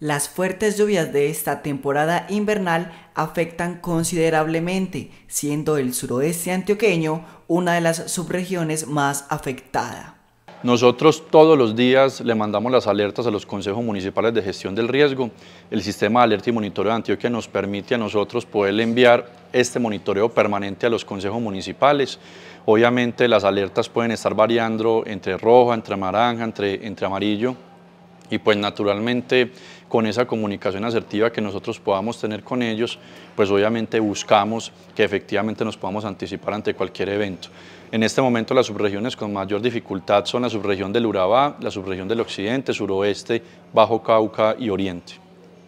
Las fuertes lluvias de esta temporada invernal afectan considerablemente, siendo el suroeste antioqueño una de las subregiones más afectada. Nosotros todos los días le mandamos las alertas a los consejos municipales de gestión del riesgo. El sistema de alerta y monitoreo de Antioquia nos permite a nosotros poder enviar este monitoreo permanente a los consejos municipales. Obviamente las alertas pueden estar variando entre roja, entre naranja, entre, entre amarillo y pues naturalmente con esa comunicación asertiva que nosotros podamos tener con ellos, pues obviamente buscamos que efectivamente nos podamos anticipar ante cualquier evento. En este momento las subregiones con mayor dificultad son la subregión del Urabá, la subregión del Occidente, Suroeste, Bajo Cauca y Oriente.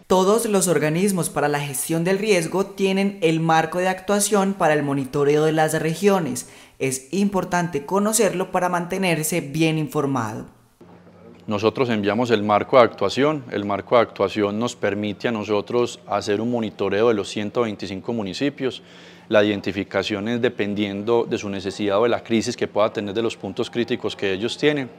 Todos los organismos para la gestión del riesgo tienen el marco de actuación para el monitoreo de las regiones. Es importante conocerlo para mantenerse bien informado. Nosotros enviamos el marco de actuación, el marco de actuación nos permite a nosotros hacer un monitoreo de los 125 municipios, la identificación es dependiendo de su necesidad o de la crisis que pueda tener de los puntos críticos que ellos tienen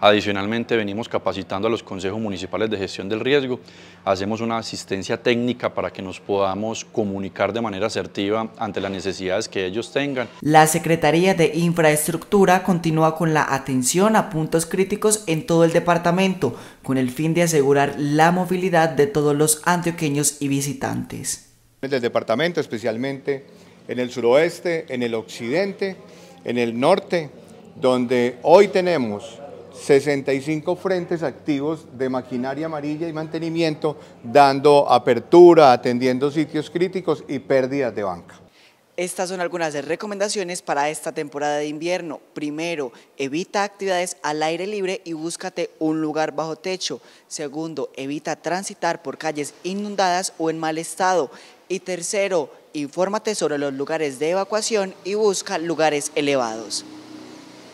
Adicionalmente, venimos capacitando a los consejos municipales de gestión del riesgo, hacemos una asistencia técnica para que nos podamos comunicar de manera asertiva ante las necesidades que ellos tengan. La Secretaría de Infraestructura continúa con la atención a puntos críticos en todo el departamento, con el fin de asegurar la movilidad de todos los antioqueños y visitantes. El departamento, especialmente en el suroeste, en el occidente, en el norte, donde hoy tenemos 65 frentes activos de maquinaria amarilla y mantenimiento, dando apertura, atendiendo sitios críticos y pérdidas de banca. Estas son algunas de recomendaciones para esta temporada de invierno. Primero, evita actividades al aire libre y búscate un lugar bajo techo. Segundo, evita transitar por calles inundadas o en mal estado. Y tercero, infórmate sobre los lugares de evacuación y busca lugares elevados.